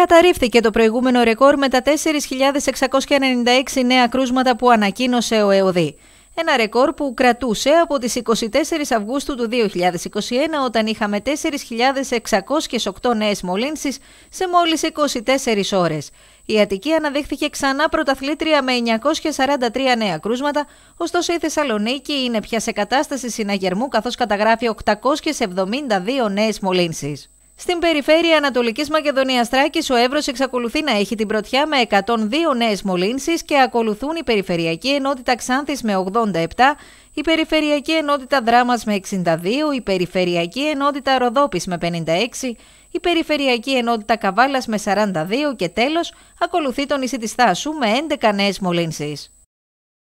Καταρρίφθηκε το προηγούμενο ρεκόρ με τα 4.696 νέα κρούσματα που ανακοίνωσε ο ΕΟΔΗ. Ένα ρεκόρ που κρατούσε από τις 24 Αυγούστου του 2021 όταν είχαμε 4.608 νέες μολύνσεις σε μόλις 24 ώρες. Η Αττική αναδείχθηκε ξανά πρωταθλήτρια με 943 νέα κρούσματα, ωστόσο η Θεσσαλονίκη είναι πια σε κατάσταση συναγερμού καθώς καταγράφει 872 νέες μολύνσεις. Στην περιφέρεια Ανατολικής Μακεδονίας Τράκη, ο Εύρος εξακολουθεί να έχει την πρωτιά με 102 νέες μολύνσεις και ακολουθούν η Περιφερειακή Ενότητα Ξάνθης με 87, η Περιφερειακή Ενότητα Δράμας με 62, η Περιφερειακή Ενότητα Ροδόπης με 56, η Περιφερειακή Ενότητα Καβάλας με 42 και τέλος ακολουθεί το νησί της Θάσου με 11 νέες μολύνσεις.